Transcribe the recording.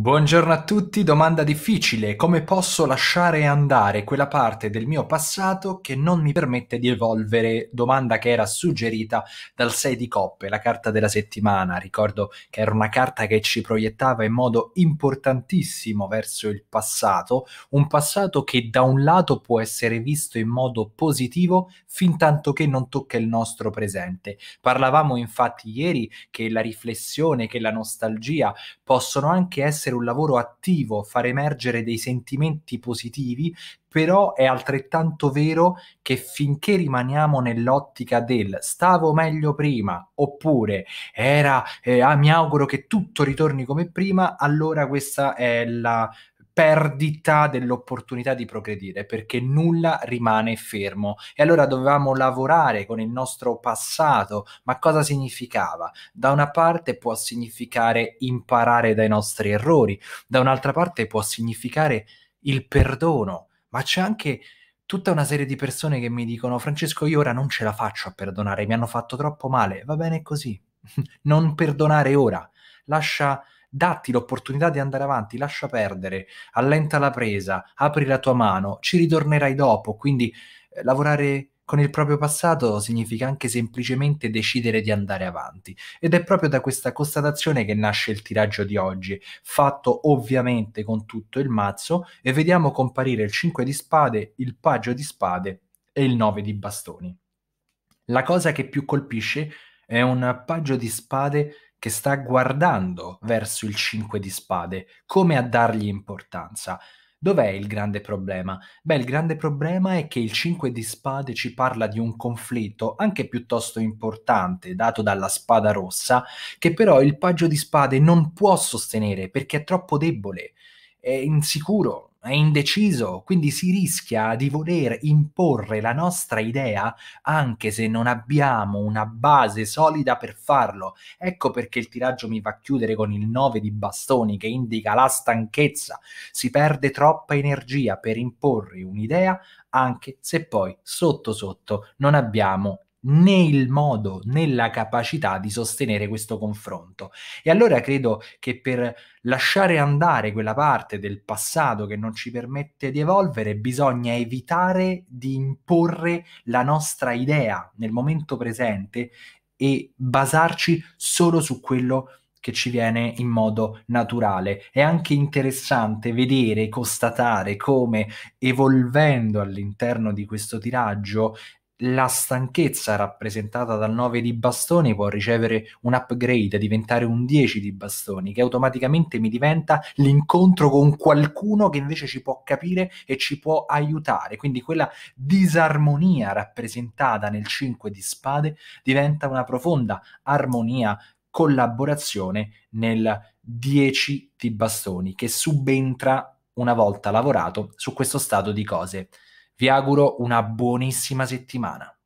Buongiorno a tutti, domanda difficile. Come posso lasciare andare quella parte del mio passato che non mi permette di evolvere? Domanda che era suggerita dal 6 di Coppe, la carta della settimana. Ricordo che era una carta che ci proiettava in modo importantissimo verso il passato, un passato che da un lato può essere visto in modo positivo fin tanto che non tocca il nostro presente. Parlavamo infatti ieri che la riflessione, che la nostalgia possono anche essere essere un lavoro attivo, far emergere dei sentimenti positivi, però è altrettanto vero che finché rimaniamo nell'ottica del stavo meglio prima oppure era eh, ah, mi auguro che tutto ritorni come prima, allora questa è la perdita dell'opportunità di progredire perché nulla rimane fermo e allora dovevamo lavorare con il nostro passato ma cosa significava da una parte può significare imparare dai nostri errori da un'altra parte può significare il perdono ma c'è anche tutta una serie di persone che mi dicono Francesco io ora non ce la faccio a perdonare mi hanno fatto troppo male va bene così non perdonare ora lascia datti l'opportunità di andare avanti, lascia perdere, allenta la presa, apri la tua mano, ci ritornerai dopo, quindi eh, lavorare con il proprio passato significa anche semplicemente decidere di andare avanti. Ed è proprio da questa constatazione che nasce il tiraggio di oggi, fatto ovviamente con tutto il mazzo, e vediamo comparire il 5 di spade, il paggio di spade e il 9 di bastoni. La cosa che più colpisce è un paggio di spade che sta guardando verso il 5 di spade, come a dargli importanza. Dov'è il grande problema? Beh, il grande problema è che il 5 di spade ci parla di un conflitto anche piuttosto importante dato dalla spada rossa, che però il paggio di spade non può sostenere perché è troppo debole, è insicuro, è indeciso, quindi si rischia di voler imporre la nostra idea anche se non abbiamo una base solida per farlo. Ecco perché il tiraggio mi fa chiudere con il 9 di bastoni che indica la stanchezza. Si perde troppa energia per imporre un'idea anche se poi sotto sotto non abbiamo né il modo né la capacità di sostenere questo confronto. E allora credo che per lasciare andare quella parte del passato che non ci permette di evolvere, bisogna evitare di imporre la nostra idea nel momento presente e basarci solo su quello che ci viene in modo naturale. È anche interessante vedere, constatare come evolvendo all'interno di questo tiraggio la stanchezza rappresentata dal 9 di bastoni può ricevere un upgrade, diventare un 10 di bastoni, che automaticamente mi diventa l'incontro con qualcuno che invece ci può capire e ci può aiutare. Quindi quella disarmonia rappresentata nel 5 di spade diventa una profonda armonia, collaborazione nel 10 di bastoni, che subentra una volta lavorato su questo stato di cose. Vi auguro una buonissima settimana.